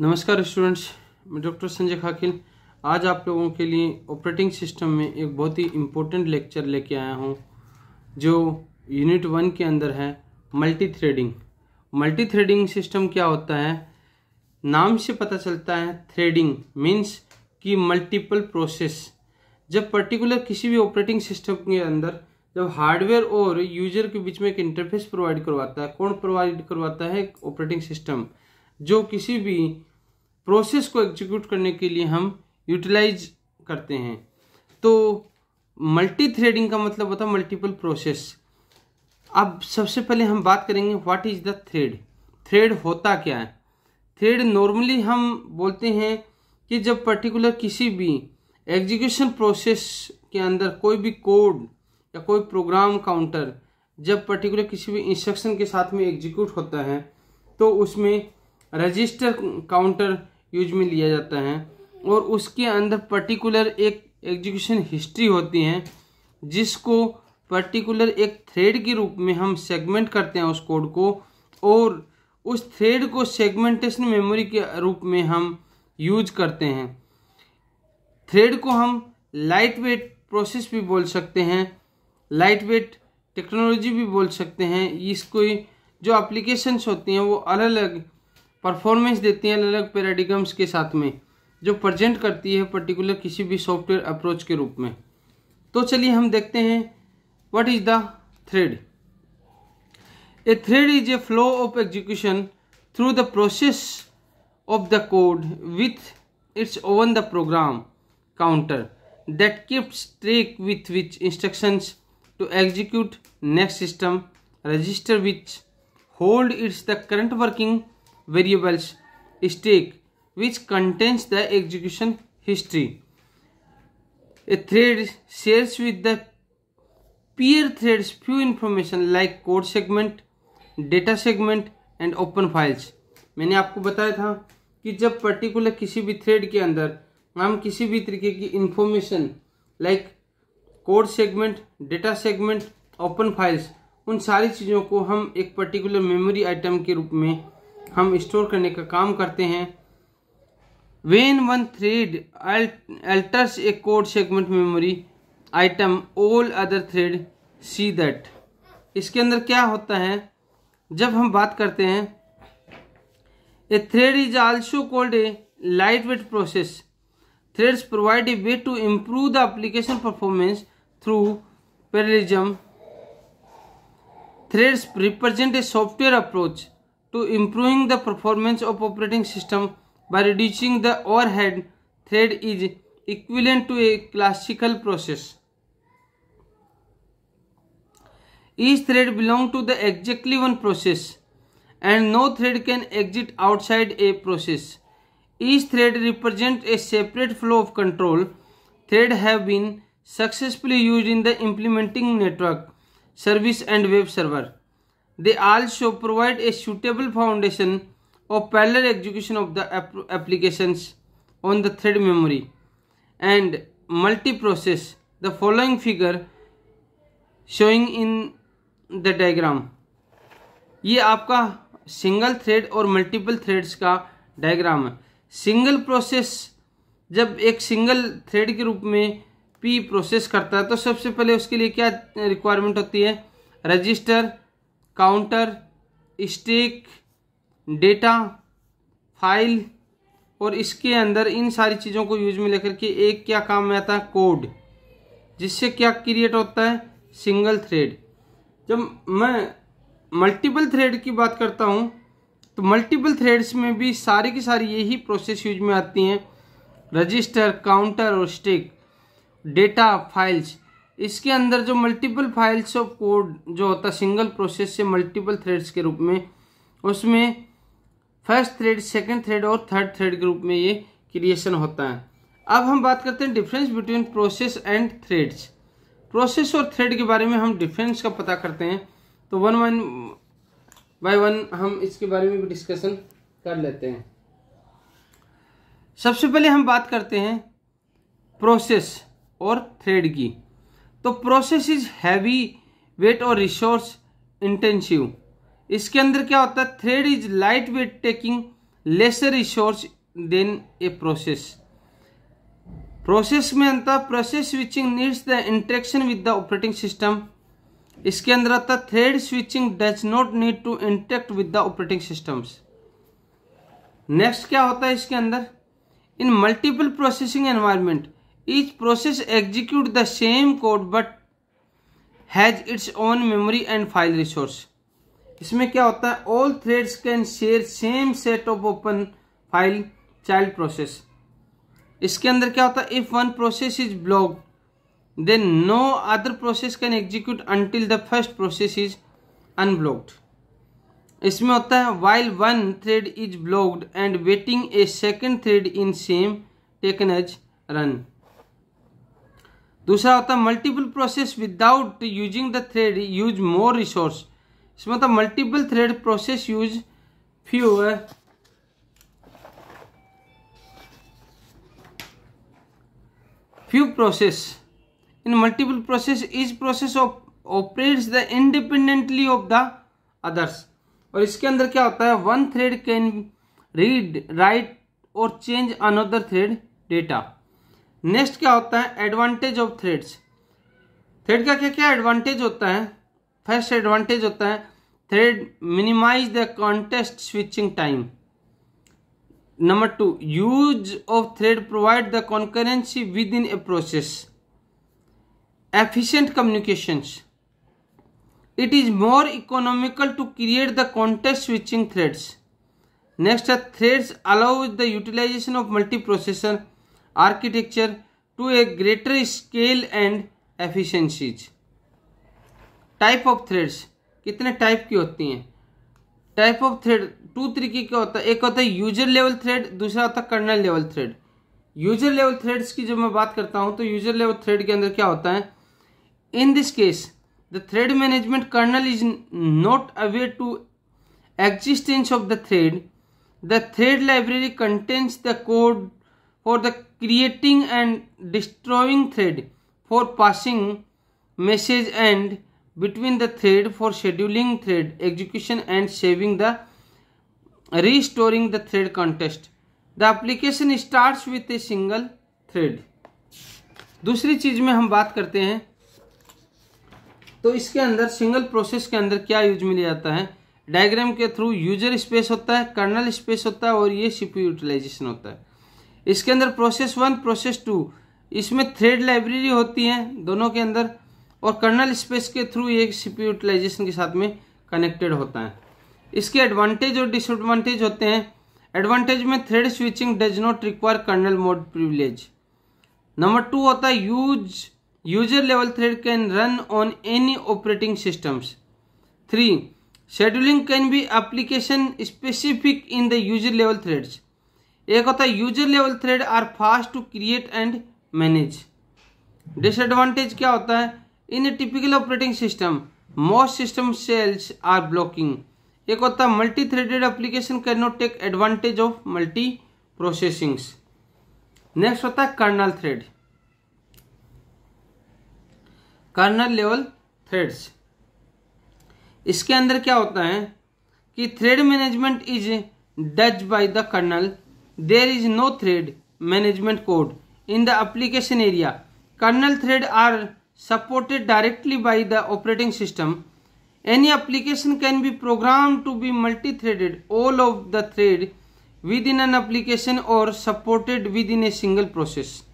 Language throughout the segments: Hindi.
नमस्कार स्टूडेंट्स मैं डॉक्टर संजय खाकिल आज आप लोगों के लिए ऑपरेटिंग सिस्टम में एक बहुत ही इम्पोर्टेंट लेक्चर लेके आया हूँ जो यूनिट वन के अंदर है multi threading multi threading system क्या होता है नाम से पता चलता है थ्रेडिंग मीन्स कि मल्टीपल प्रोसेस जब पर्टिकुलर किसी भी ऑपरेटिंग सिस्टम के अंदर जब हार्डवेयर और यूजर के बीच में एक इंटरफेस प्रोवाइड करवाता है कौन प्रोवाइड करवाता है ऑपरेटिंग सिस्टम जो किसी भी प्रोसेस को एग्जीक्यूट करने के लिए हम यूटिलाइज करते हैं तो मल्टी थ्रेडिंग का मतलब होता है मल्टीपल प्रोसेस अब सबसे पहले हम बात करेंगे what is the thread thread होता क्या है थ्रेड नॉर्मली हम बोलते हैं कि जब पर्टिकुलर किसी भी एग्जीक्यूशन प्रोसेस के अंदर कोई भी कोड या कोई प्रोग्राम काउंटर जब पर्टिकुलर किसी भी इंस्ट्रक्शन के साथ में एग्जीक्यूट होता है तो उसमें रजिस्टर काउंटर यूज में लिया जाता है और उसके अंदर पर्टिकुलर एक एग्जीक्यूशन हिस्ट्री होती है जिसको पर्टिकुलर एक थ्रेड के रूप में हम सेगमेंट करते हैं उस कोड को और उस थ्रेड को सेगमेंटेशन मेमोरी के रूप में हम यूज करते हैं थ्रेड को हम लाइट वेट प्रोसेस भी बोल सकते हैं लाइट वेट टेक्नोलॉजी भी बोल सकते हैं इसको जो एप्लीकेशंस होती हैं वो अलग अलग परफॉर्मेंस देती हैं अलग अलग पेराडिगम्स के साथ में जो प्रजेंट करती है पर्टिकुलर किसी भी सॉफ्टवेयर अप्रोच के रूप में तो चलिए हम देखते हैं what is the thread a thread is a flow of execution through the process of the code with its own the program counter that keeps track with which instructions to execute next system register which hold its the current working variables stack which contains the execution history a thread shares with the peer threads few information like code segment data segment and open files मैंने आपको बताया था कि जब पर्टिकुलर किसी भी थ्रेड के अंदर हम किसी भी तरीके की information like code segment data segment open files उन सारी चीज़ों को हम एक पर्टिकुलर मेमोरी आइटम के रूप में हम स्टोर करने का काम करते हैं when one thread alters a code segment memory item all other thread see that इसके अंदर क्या होता है जब हम बात करते हैं a thread is also called a light weight process threads provide a way to improve the application performance through parallelism threads represent a software approach to improving the performance of operating system by reducing the overhead thread is equivalent to a classical process. Each thread belongs to the exactly one process and no thread can exit outside a process. Each thread represents a separate flow of control. Threads have been successfully used in the implementing network, service and web server. They show provide a suitable foundation और parallel execution of the application on the thread memory and multi process the following figure showing in the diagram ये आपका सिंगल थ्रेड और मल्टीपल थ्रेड्स का डायग्राम है सिंगल प्रोसेस जब एक सिंगल थ्रेड के रूप में पी प्रोसेस करता है तो सबसे पहले उसके लिए क्या रिक्वायरमेंट होती है register counter stack data file और इसके अंदर इन सारी चीज़ों को यूज में लेकर के एक क्या काम में आता है कोड जिससे क्या क्रिएट होता है सिंगल थ्रेड जब मैं मल्टीपल थ्रेड की बात करता हूँ तो मल्टीपल थ्रेड्स में भी सारी की सारी यही प्रोसेस यूज में आती हैं रजिस्टर काउंटर और स्टिक डेटा फाइल्स इसके अंदर जो मल्टीपल फाइल्स ऑफ कोड जो होता है सिंगल प्रोसेस से मल्टीपल थ्रेड्स के रूप में उसमें फर्स्ट थ्रेड सेकंड थ्रेड और थर्ड थ्रेड के रूप में ये क्रिएशन होता है अब हम बात करते हैं difference between process and threads process और थ्रेड के बारे में हम डिफरेंस का पता करते हैं तो वन वन बाय वन हम इसके बारे में भी डिस्कशन कर लेते हैं सबसे पहले हम बात करते हैं प्रोसेस और थ्रेड की तो प्रोसेस इज हैवी वेट और रिसोर्स इंटेंसिव इसके अंदर क्या होता है thread is light weight taking lesser resource than a process process में अंतर process switching needs the interaction with the operating system इसके अंदर आता thread switching does not need to interact with the operating systems next क्या होता है इसके अंदर in multiple processing environment each process execute the same code but has its own memory and file resource इसमें क्या होता है all threads can share same set of open file child process इसके अंदर क्या होता है if one process is block then no other process can execute until the first process is unblocked इसमें होता है while one thread is blocked and waiting a second thread in same taken as run दूसरा होता है multiple process without using the thread use more resource इसमें होता है मल्टीपल थ्रेड प्रोसेस यूज है few process in multiple process is process of operates the independently of the others और इसके अंदर क्या होता है one thread can read write और change another thread data next क्या होता है एडवांटेज ऑफ थ्रेड्स थ्रेड का क्या क्या एडवांटेज होता है फर्स्ट एडवांटेज होता है thread minimize the context switching time number two use of thread provide the concurrency with in a process efficient communications more economical to create the context switching threads next है threads allow the utilization of multi processor architecture to a greater scale and efficiencies. Type of threads कितने टाइप की होती हैं टाइप ऑफ थ्रेड टू तरीके का होता है एक होता है यूजर लेवल थ्रेड दूसरा होता है kernel level thread user level threads की जब मैं बात करता हूँ तो यूजर लेवल थ्रेड के अंदर क्या होता है in this case the thread management kernel is not aware to existence of the thread the thread library contains the code for the creating and destroying thread for passing message and between the thread for scheduling thread execution and saving the restoring the thread context the application starts with a single thread दूसरी चीज में हम बात करते हैं तो इसके अंदर सिंगल प्रोसेस के अंदर क्या यूज में लिया जाता है डायग्राम के थ्रू यूजर स्पेस होता है कर्नल स्पेस होता है और ये सीपीयू यूटिलाइजेशन होता है इसके अंदर प्रोसेस वन प्रोसेस टू इसमें थ्रेड लाइब्रेरी होती है दोनों के अंदर और कर्नल स्पेस के थ्रू ये सीपी यूटिलाइजेशन के साथ में कनेक्टेड होता है इसके एडवांटेज और डिसएडवांटेज होते हैं एडवांटेज में thread switching does not require kernel mode privilege number two होता है use user level thread can run on any operating systems three scheduling can be application specific in the user level threads एक होता है user level thread are fast to create and manage disadvantage क्या होता है in a typical operating system most system cells are blocking एक होता है multi threaded application can not take advantage of multi processings next होता है kernel thread kernel level threads इसके अंदर क्या होता है कि thread management is does by the kernel there is no thread management code in the application area. Kernel threads are supported directly by the operating system. Any application can be programmed to be multi-threaded. All of the thread within an application or supported within a single process.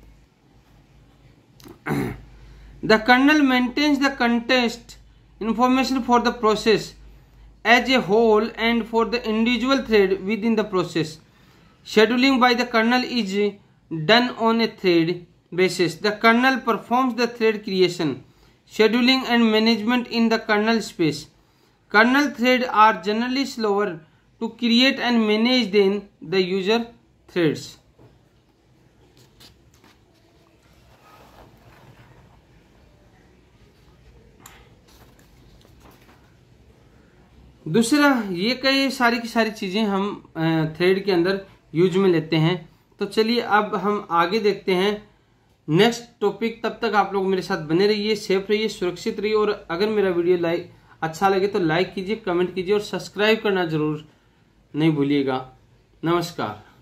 the kernel maintains the context information for the process as a whole and for the individual thread within the process. Scheduling by the kernel is done on a thread basis. The kernel performs the thread creation, scheduling and management in the kernel space. Kernel threads are generally slower to create and manage than the user threads. दूसरा ये कई सारी की सारी चीज़ें हम थ्रेड के अंदर यूज में लेते हैं तो चलिए अब हम आगे देखते हैं नेक्स्ट टॉपिक तब तक आप लोग मेरे साथ बने रहिए सेफ रहिए सुरक्षित रहिए और अगर मेरा वीडियो लाइक अच्छा लगे तो लाइक कीजिए कमेंट कीजिए और सब्सक्राइब करना जरूर नहीं भूलिएगा नमस्कार